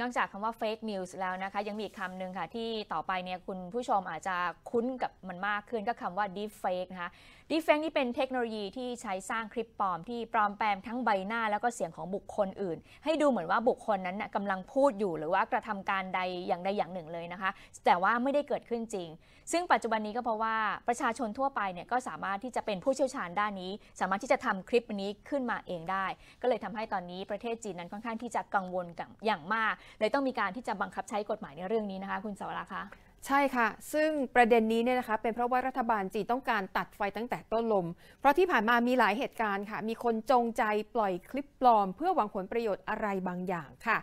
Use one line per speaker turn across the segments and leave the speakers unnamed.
นอกจากคำว่า fake news แล้วนะคะ ยังมีอีกคำหนึ่งค่ะ ที่ต่อไปเนี่ยคุณผู้ชมอาจจะคุ้นกับมันมากขึ้นก็คำว่า deep fake นะคะ deep fake นี่เป็นเทคโนโลยีที่ใช้สร้างคลิปปลอมที่ปลอมแปลงทั้งใบหน้าแล้วก็เสียงของบุคคลอื่น ให้ดูเหมือนว่าบุคคลนั้นนํกำลังพูดอยู่ หรือว่ากระทำการใดอย่างใดอย่างหนึ่งเลยนะคะ แต่ว่าไม่ได้เกิดขึ้นจริง ซึ่งปัจจุบันนี้ก็เพราะว่าประชาชนทั่วไปเนี่ยก็สามารถที่จะเป็นผู้เชี่ยวชาญด้านนี้ สามารถที่จะทำคลิปนี้ขึ้นมาเองได้ ก็เลยทำให้ตอนนี้ประเทศจีนนั้นค่อนข้างที่จะกังวลอย่างมากเลยต้องมีการที่จะบังคับใช้กฎหมายในเรื่องนี้นะคะ คุณสวราคะใช่ค่ะ ซึ่งประเด็นนี้เนี่ยนะคะเป็นเพราะว่ารัฐบาลจีนต้องการตัดไฟตั้งแต่ต้นลม เพราะที่ผ่านมามีหลายเหตุการณ์ค่ะ มีคนจงใจปล่อยคลิปปลอมเพื่อหวังผลประโยชน์อะไรบางอย่างค่ะ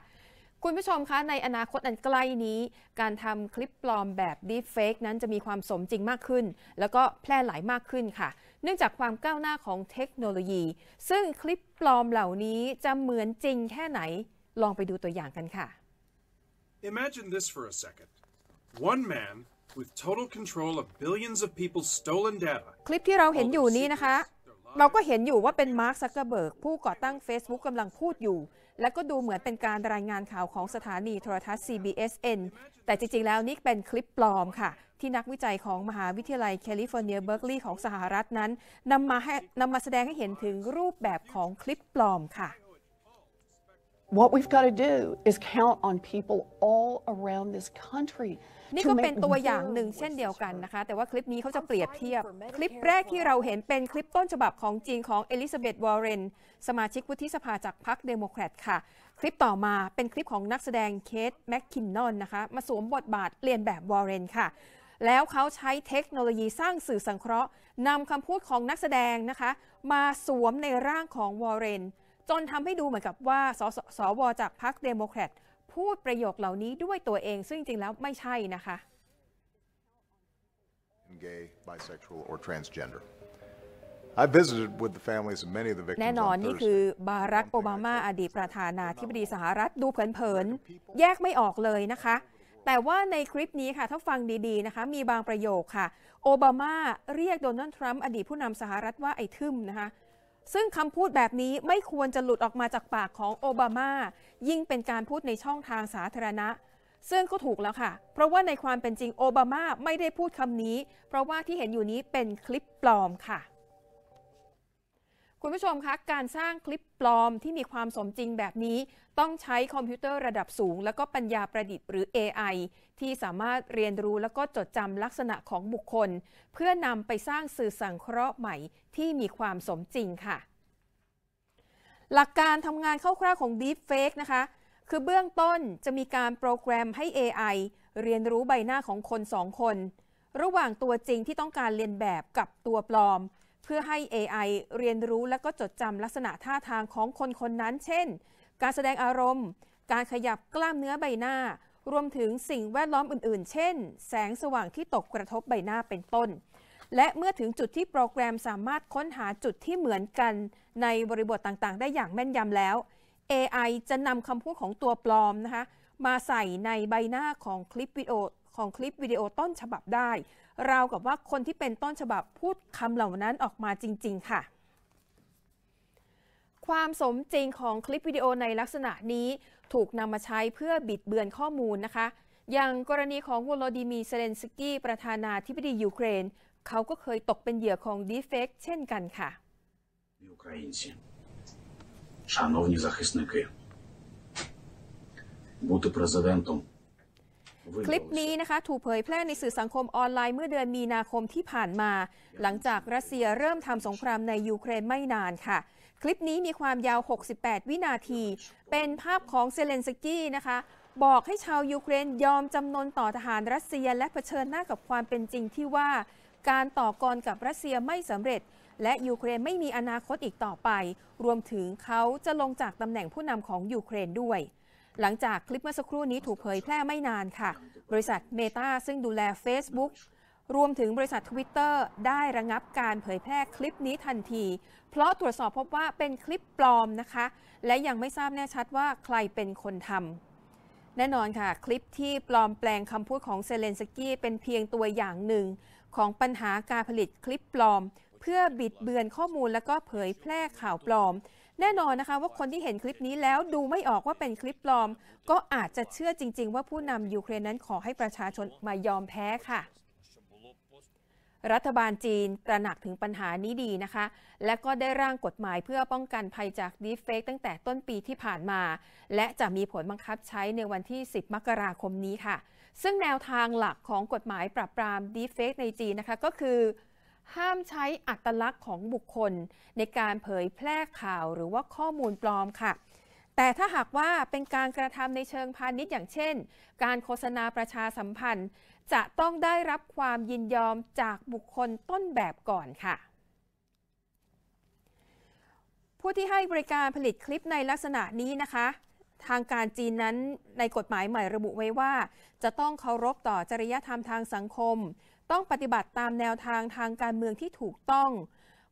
คุณผู้ชมคะในอนาคตอันใกล้นี้ การทำคลิปปลอมแบบดีเฟกนั้นจะมีความสมจริงมากขึ้น แล้วก็แพร่หลายมากขึ้นค่ะ เนื่องจากความก้าวหน้าของเทคโนโลยี ซึ่งคลิปปลอมเหล่านี้จะเหมือนจริงแค่ไหนลองไปดูตัวอย่างกันค่ะ Imagine this for a second. One man with total control of billions of people's stolen data. คลิปที่เราเห็นอยู่นี้นะคะ เราก็เห็นอยู่ว่าเป็นมาร์คซักเกอร์เบิร์กผู้ก่อตั้ง Facebook กำลังพูดอยู่ และก็ดูเหมือนเป็นการรายงานข่าวของสถานีโทรทัศน์ CBSN แต่จริงๆแล้วนี่เป็นคลิปปลอมค่ะ ที่นักวิจัยของมหาวิทยาลัยแคลิฟอร์เนียเบิร์กลีย์ของสหรัฐนั้นนำมาให้นำมาแสดงให้เห็นถึงรูปแบบของคลิปปลอมค่ะ What we've got to do is count on people all around this country นี่ก็เป็นตัวอย่างหนึ่งเช่นเดียวกันนะคะ แต่ว่าคลิปนี้เขาจะเปรียบเทียบ คลิปแรกที่เราเห็นเป็นคลิปต้นฉบับของจริงของเอลิซาเบธวอร์เรน สมาชิกวุฒิสภาจากพรรคเดโมแครตค่ะ คลิปต่อมาเป็นคลิปของนักแสดงเคทแมคคินนอนนะคะมาสวมบทบาทเรียนแบบวอร์เรนค่ะ แล้วเขาใช้เทคโนโลยีสร้างสื่อสังเคราะห์นำคำพูดของนักแสดงนะคะมาสวมในร่างของวอร์เรนจนทำให้ดูเหมือนกับว่าสสวจากพรรคเดโมแครตพูดประโยคเหล่านี้ด้วยตัวเองซึ่งจริง ๆ แล้วไม่ใช่นะคะ gay, bisexual, or transgender. I visited with the families of many of the victims แน่นอนนี่คือบารักโอบามาอดีตประธานาธิบดีสหรัฐดูเผินๆแยกไม่ออกเลยนะคะ แต่ว่าในคลิปนี้ค่ะถ้าฟังดี ๆ นะคะ มีบางประโยคค่ะ โอบามา เรียกโดนัลด์ทรัมป์อดีตผู้นำสหรัฐว่าไอ้ทึมนะคะซึ่งคำพูดแบบนี้ไม่ควรจะหลุดออกมาจากปากของโอบามา ยิ่งเป็นการพูดในช่องทางสาธารณะ ซึ่งก็ถูกแล้วค่ะ เพราะว่าในความเป็นจริงโอบามาไม่ได้พูดคำนี้ เพราะว่าที่เห็นอยู่นี้เป็นคลิปปลอมค่ะคุณผู้ชมคะ การสร้างคลิปปลอมที่มีความสมจริงแบบนี้ ต้องใช้คอมพิวเตอร์ระดับสูง แล้วก็ปัญญาประดิษฐ์หรือ AI ที่สามารถเรียนรู้แล้วก็จดจำลักษณะของบุคคล เพื่อนำไปสร้างสื่อสังเคราะห์ใหม่ที่มีความสมจริงค่ะ หลักการทำงานคร่าวๆของ Deepfake นะคะคือเบื้องต้นจะมีการโปรแกรมให้ AI เรียนรู้ใบหน้าของคนสองคน ระหว่างตัวจริงที่ต้องการเรียนแบบกับตัวปลอมเพื่อให้ AI เรียนรู้และก็จดจำลักษณะท่าทางของคนคนนั้น เช่น การแสดงอารมณ์ การขยับกล้ามเนื้อใบหน้า รวมถึงสิ่งแวดล้อมอื่นๆ เช่น แสงสว่างที่ตกกระทบใบหน้าเป็นต้น และเมื่อถึงจุดที่โปรแกรมสามารถค้นหาจุดที่เหมือนกันในบริบทต่างๆ ได้อย่างแม่นยำแล้ว AI จะนำคำพูดของตัวปลอมนะคะ มาใส่ในใบหน้าของคลิปวิดีโอของคลิปวิดีโอต้นฉบับได้ราวกับว่าคนที่เป็นต้นฉบับพูดคำเหล่านั้นออกมาจริงๆค่ะ ความสมจริงของคลิปวิดีโอในลักษณะนี้ถูกนำมาใช้เพื่อบิดเบือนข้อมูลนะคะ อย่างกรณีของวลลดีมีเซเลนสกี้ ประธานาธิบดียูเครน เขาก็เคยตกเป็นเหยื่อของดีเฟกเช่นกันค่ะ Шановні захисники, б у ุ и п р е з и า е н т о м คลิปนี้นะคะถูกเผยแพร่ในสื่อสังคมออนไลน์เมื่อเดือนมีนาคมที่ผ่านมา หลังจากรัสเซียเริ่มทำสงครามในยูเครนไม่นานค่ะ คลิปนี้มีความยาว 68 วินาที เป็นภาพของเซเลนสกี้นะคะ บอกให้ชาวยูเครนยอมจำนนต่อทหารรัสเซียและเผชิญหน้ากับความเป็นจริงที่ว่าการต่อกรกับรัสเซียไม่สำเร็จ และยูเครนไม่มีอนาคตอีกต่อไป รวมถึงเขาจะลงจากตำแหน่งผู้นำของยูเครนด้วยหลังจากคลิปเมื่อสักครู่นี้ถูกเผยแพร่ไม่นานค่ะ บริษัทเมตาซึ่งดูแล Facebook รวมถึงบริษัททวิตเตอร์ได้ระงับการเผยแพร่คลิปนี้ทันที เพราะตรวจสอบพบว่าเป็นคลิปปลอมนะคะ และยังไม่ทราบแน่ชัดว่าใครเป็นคนทำแน่นอนค่ะคลิปที่ปลอมแปลงคำพูดของเซเลนสกี้ เป็นเพียงตัวอย่างหนึ่งของปัญหาการผลิตคลิปปลอม เพื่อบิดเบือนข้อมูลและก็เผยแพร่ข่าวปลอมแน่นอนนะคะว่าคนที่เห็นคลิปนี้แล้วดูไม่ออกว่าเป็นคลิปปลอม ก็อาจจะเชื่อจริงๆ ว่าผู้นำยูเครนนั้นขอให้ประชาชนมายอมแพ้ค่ะ รัฐบาลจีนตระหนักถึงปัญหานี้ดีนะคะ และก็ได้ร่างกฎหมายเพื่อป้องกันภัยจากดีเฟกตั้งแต่ต้นปีที่ผ่านมา และจะมีผลบังคับใช้ในวันที่ 10 มกราคมนี้ค่ะ ซึ่งแนวทางหลักของกฎหมายปราบปรามดีเฟกในจีนนะคะก็คือห้ามใช้อัตลักษณ์ของบุคคลในการเผยแพร่ข่าวหรือว่าข้อมูลปลอมค่ะ แต่ถ้าหากว่าเป็นการกระทำในเชิงพาณิชย์ อย่างเช่น การโฆษณาประชาสัมพันธ์ จะต้องได้รับความยินยอมจากบุคคลต้นแบบก่อนค่ะ ผู้ที่ให้บริการผลิตคลิปในลักษณะนี้นะคะ ทางการจีนนั้นในกฎหมายใหม่ระบุไว้ว่า จะต้องเคารพต่อจริยธรรมทางสังคมต้องปฏิบัติตามแนวทางทางการเมืองที่ถูกต้อง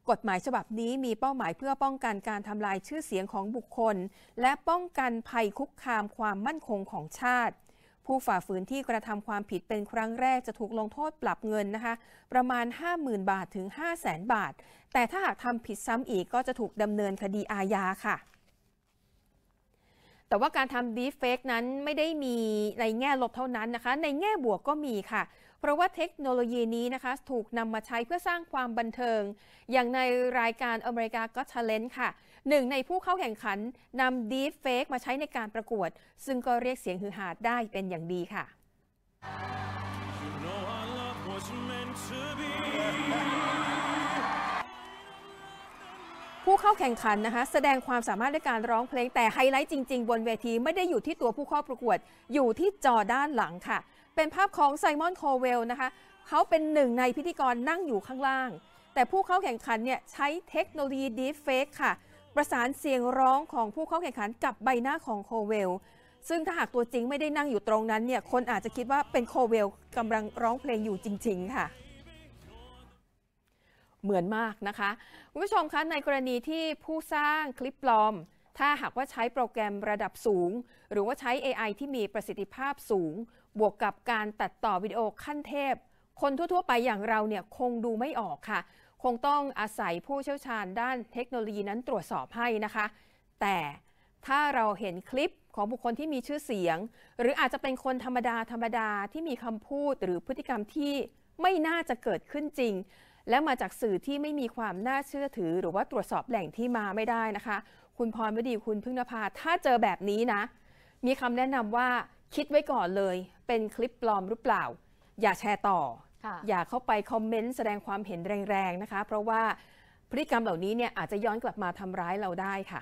กฎหมายฉบับนี้มีเป้าหมายเพื่อป้องกันการทำลายชื่อเสียงของบุคคล และป้องกันภัยคุกคามความมั่นคงของชาติ ผู้ฝ่าฝืนที่กระทำความผิดเป็นครั้งแรกจะถูกลงโทษปรับเงินนะคะ ประมาณ 50,000 บาทถึง 500,000 บาท แต่ถ้าหากทำผิดซ้ำอีกก็จะถูกดำเนินคดีอาญาค่ะ แต่ว่าการทำดีเฟกนั้นไม่ได้มีในแง่ลบเท่านั้นนะคะ ในแง่บวกก็มีค่ะเพราะว่าเทคโนโลยีนี้นะคะถูกนำมาใช้เพื่อสร้างความบันเทิงอย่างในรายการอเมริกาก็ชาเลนต์ค่ะหนึ่งในผู้เข้าแข่งขันนำดีเฟกมาใช้ในการประกวด ซึ่งก็เรียกเสียงฮือฮาได้เป็นอย่างดีค่ะ you know ผู้เข้าแข่งขันนะคะ แสดงความสามารถด้วยการร้องเพลงแต่ไฮไลท์จริง ๆ บนเวทีไม่ได้อยู่ที่ตัวผู้เข้าประกวดอยู่ที่จอด้านหลังค่ะเป็นภาพของไซมอนคอเวลนะคะ เขาเป็นหนึ่งในพิธีกรนั่งอยู่ข้างล่าง แต่ผู้เข้าแข่งขันเนี่ยใช้เทคโนโลยีดีเฟกค่ะ ประสานเสียงร้องของผู้เข้าแข่งขันกับใบหน้าของโคเวล ซึ่งถ้าหากตัวจริงไม่ได้นั่งอยู่ตรงนั้นเนี่ย คนอาจจะคิดว่าเป็นโคเวลกำลังร้องเพลงอยู่จริงๆค่ะ เหมือนมากนะคะ คุณผู้ชมคะในกรณีที่ผู้สร้างคลิปปลอมถ้าหากว่าใช้โปรแกรมระดับสูง หรือว่าใช้ AI ที่มีประสิทธิภาพสูง บวกกับการตัดต่อวิดีโอขั้นเทพ คนทั่วๆ ไปอย่างเราเนี่ยคงดูไม่ออกค่ะ คงต้องอาศัยผู้เชี่ยวชาญด้านเทคโนโลยีนั้นตรวจสอบให้นะคะ แต่ถ้าเราเห็นคลิปของบุคคลที่มีชื่อเสียง หรืออาจจะเป็นคนธรรมดาธรรมดาที่มีคำพูดหรือพฤติกรรมที่ไม่น่าจะเกิดขึ้นจริง และมาจากสื่อที่ไม่มีความน่าเชื่อถือ หรือว่าตรวจสอบแหล่งที่มาไม่ได้นะคะคุณพรวดีคุณพึ่งนภาถ้าเจอแบบนี้นะ มีคำแนะนำว่าคิดไว้ก่อนเลย เป็นคลิปปลอมหรือเปล่า อย่าแชร์ต่ออย่าเข้าไปคอมเมนต์แสดงความเห็นแรงๆนะคะ เพราะว่าพฤติกรรมเหล่านี้เนี่ยอาจจะย้อนกลับมาทำร้ายเราได้ค่ะ